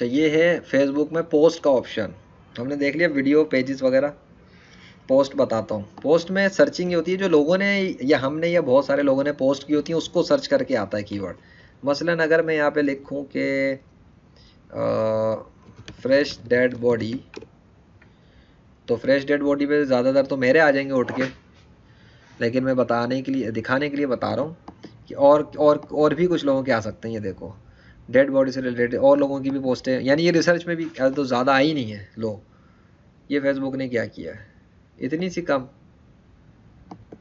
अच्छा ये है फेसबुक में पोस्ट का ऑप्शन हमने देख लिया वीडियो पेजेस वगैरह पोस्ट बताता हूँ पोस्ट में सर्चिंग होती है जो लोगों ने या हमने या बहुत सारे लोगों ने पोस्ट की होती है उसको सर्च करके आता है कीवर्ड मसलन अगर मैं यहाँ पे लिखूँ कि फ्रेश डेड बॉडी तो फ्रेश डेड बॉडी पे ज़्यादातर तो मेरे आ जाएंगे उठ के लेकिन मैं बताने के लिए दिखाने के लिए बता रहा हूँ कि और और और भी कुछ लोगों के आ सकते हैं ये देखो डेड बॉडी से रिलेटेड और लोगों की भी पोस्टें यानी ये रिसर्च में भी तो ज़्यादा आई नहीं है लोग ये फेसबुक ने क्या किया है इतनी सी कम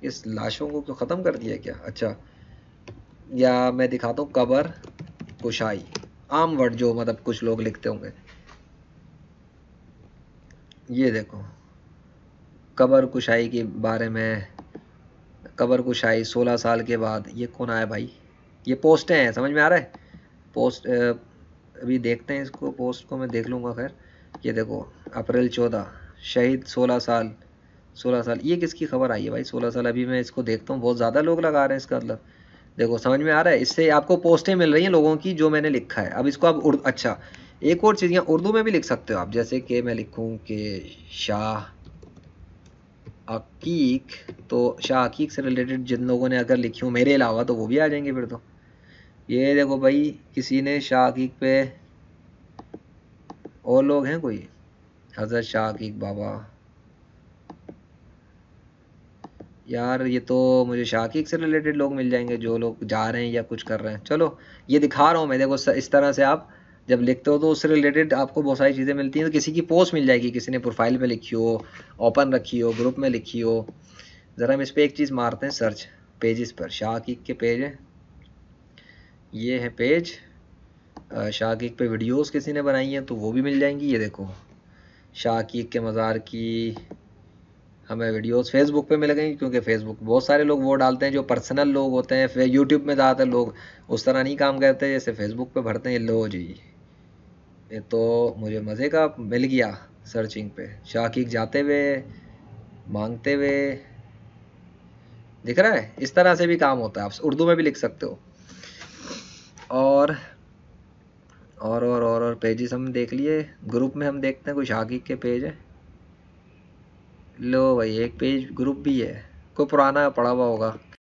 इस लाशों को तो ख़त्म कर दिया क्या अच्छा या मैं दिखाता हूँ कबर कुशाई आम वर्ड जो मतलब कुछ लोग लिखते होंगे ये देखो कबर कुशाई के बारे में कबर कुशाई 16 साल के बाद ये कौन आया भाई ये पोस्टें हैं समझ में आ रहा है पोस्ट अभी देखते हैं इसको पोस्ट को मैं देख लूँगा खैर ये देखो अप्रैल चौदह शहीद सोलह साल सोलह साल ये किसकी खबर आई है भाई सोलह साल अभी मैं इसको देखता हूँ बहुत ज़्यादा लोग लगा रहे हैं इसका मतलब देखो समझ में आ रहा है इससे आपको पोस्टें मिल रही हैं लोगों की जो मैंने लिखा है अब इसको आप उर्द अच्छा एक और चीज़ यहाँ उर्दू में भी लिख सकते हो आप जैसे कि मैं लिखूँ कि शाह अकीक तो शाह अकीक से रिलेटेड जिन लोगों ने अगर लिखी हो मेरे अलावा तो वो भी आ जाएंगे फिर तो ये देखो भाई किसी ने शाकिक पे और लोग हैं कोई हजरत शाकिक बाबा यार ये तो मुझे शाकिक से रिलेटेड लोग मिल जाएंगे जो लोग जा रहे हैं या कुछ कर रहे हैं चलो ये दिखा रहा हूँ मैं देखो इस तरह से आप जब लिखते हो तो उससे रिलेटेड आपको बहुत सारी चीज़ें मिलती हैं तो किसी की पोस्ट मिल जाएगी किसी ने प्रोफाइल पे लिखी हो ओपन रखी हो ग्रुप में लिखी हो ज़रा हम इस पर एक चीज़ मारते हैं सर्च पेजेस पर शाकिक के पेज है ये है पेज शाकिक पे वीडियोस किसी ने बनाई हैं तो वो भी मिल जाएंगी ये देखो शाकिक के मज़ार की हमें वीडियोस फेसबुक पे मिल गई क्योंकि फेसबुक बहुत सारे लोग वो डालते हैं जो पर्सनल लोग होते हैं फिर यूट्यूब में ज़्यादातर लोग उस तरह नहीं काम करते जैसे फेसबुक पे भरते हैं लो जी ये तो मुझे मज़े का मिल गया सर्चिंग पे शाकिक जाते हुए मांगते हुए दिख रहा है इस तरह से भी काम होता है आप उर्दू में भी लिख सकते हो और और और और और पेजेस हम देख लिए ग्रुप में हम देखते हैं कुछ आगे के पेज है लो भाई एक पेज ग्रुप भी है कोई पुराना पड़ा हुआ होगा